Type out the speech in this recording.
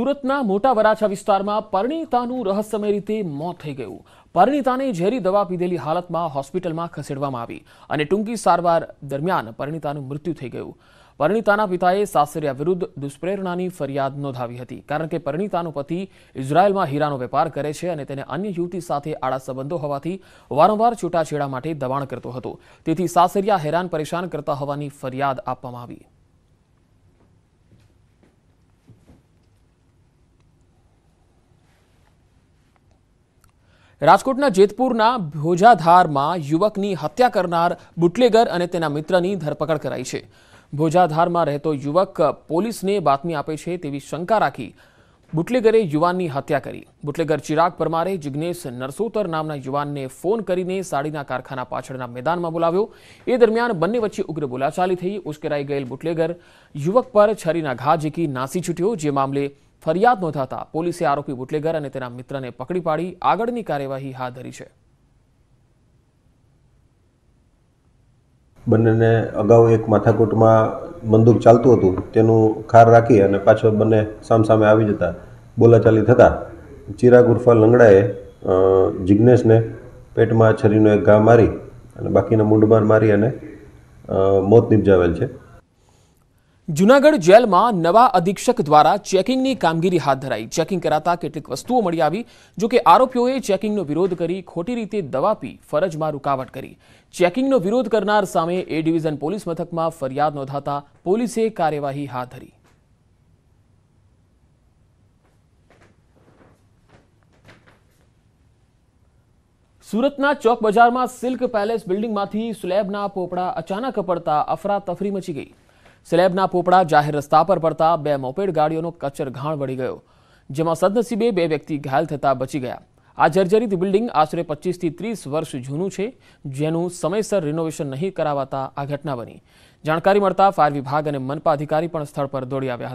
સુરતના મોટા વરાછા વિસ્તારમાં પરિણીતાનું રહસ્યમય રીતે મોત થઈ ગયું પરણીતાને ઝેરી દવા પીધેલી હાલતમાં હોસ્પિટલમાં ખસેડવામાં આવી અને ટૂંકી સારવાર દરમિયાન પરિણીતાનું મૃત્યુ થઈ ગયું પરણીતાના પિતાએ સાસરિયા વિરુદ્ધ દુષ્પ્રેરણાની ફરિયાદ નોંધાવી હતી કારણ કે પરણીતાનો પતિ ઇઝરાયલમાં હીરાનો વેપાર કરે છે અને તેને અન્ય યુવતી સાથે આડા સંબંધો હોવાથી વારંવાર છૂટાછેડા માટે દબાણ કરતો હતો તેથી સાસરિયા હેરાન પરેશાન કરતા હોવાની ફરિયાદ આપવામાં આવી રાજકોટના જેતપુરના ભોજાધારમાં યુવકની હત્યા કરનાર બુટલેગર અને તેના મિત્રની ધરપકડ કરાઈ છે ભોજાધારમાં રહેતો યુવક પોલીસને બાતમી આપે છે તેવી શંકા રાખી બુટલેગરે યુવાનની હત્યા કરી બુટલેગર ચિરાગ પરમારે જિજ્ઞેશ નરસોતર નામના યુવાનને ફોન કરીને સાડીના કારખાના પાછળના મેદાનમાં બોલાવ્યો એ દરમિયાન બંને વચ્ચે ઉગ્ર બોલાચાલી થઈ ઉશ્કેરાઈ ગયેલ બુટલેગર યુવક પર છરીના ઘા ઝીકી નાસી છૂટ્યો જે મામલે ફરિયાદ નોંધાતા પોલીસે આરોપી બુટલેગર અને તેના મિત્રને પકડી પાડી આગળની કાર્યવાહી હાથ ધરી છે બંનેને અગાઉ એક માથાકૂટમાં બંદૂક ચાલતું હતું તેનું ખાર રાખી અને પાછો બંને સામસામે આવી જતા બોલાચાલી થતાં ચિરાગ ઉર્ફા લંગડાએ જિજ્ઞેશને પેટમાં છરીનો એક ઘા મારી અને બાકીના મૂંઢમાર મારી અને મોત નિપજાવેલ છે જુનાગઢ જેલમાં નવા અધિક્ષક દ્વારા ચેકિંગની કામગીરી હાથ ધરાઈ ચેકિંગ કરાતા કેટલીક વસ્તુઓ મળી આવી જો કે આરોપીઓએ ચેકિંગનો વિરોધ કરી ખોટી રીતે દવા પી ફરજમાં રૂકાવટ કરી ચેકિંગનો વિરોધ કરનાર સામે એ ડિવિઝન પોલીસ મથકમાં ફરિયાદ નોંધાતા પોલીસે કાર્યવાહી હાથ ધરી સુરતના ચોક બજારમાં સિલ્ક પેલેસ બિલ્ડિંગમાંથી સ્લેબના પોપડા અચાનક પડતા અફરાતફરી મચી ગઈ સ્લેબના પોપડા જાહેર રસ્તા પર પડતા બે મોપેડ ગાડીઓનો કચરઘાણ વળી ગયો જેમાં સદનસીબે બે વ્યક્તિ ઘાયલ થતા બચી ગયા આ જર્જરિત બિલ્ડિંગ આશરે પચીસથી ત્રીસ વર્ષ જૂનું છે જેનું સમયસર રિનોવેશન નહીં કરાવાતા આ ઘટના બની જાણકારી મળતા ફાયર વિભાગ અને મનપા અધિકારી પણ સ્થળ પર દોડી આવ્યા હતા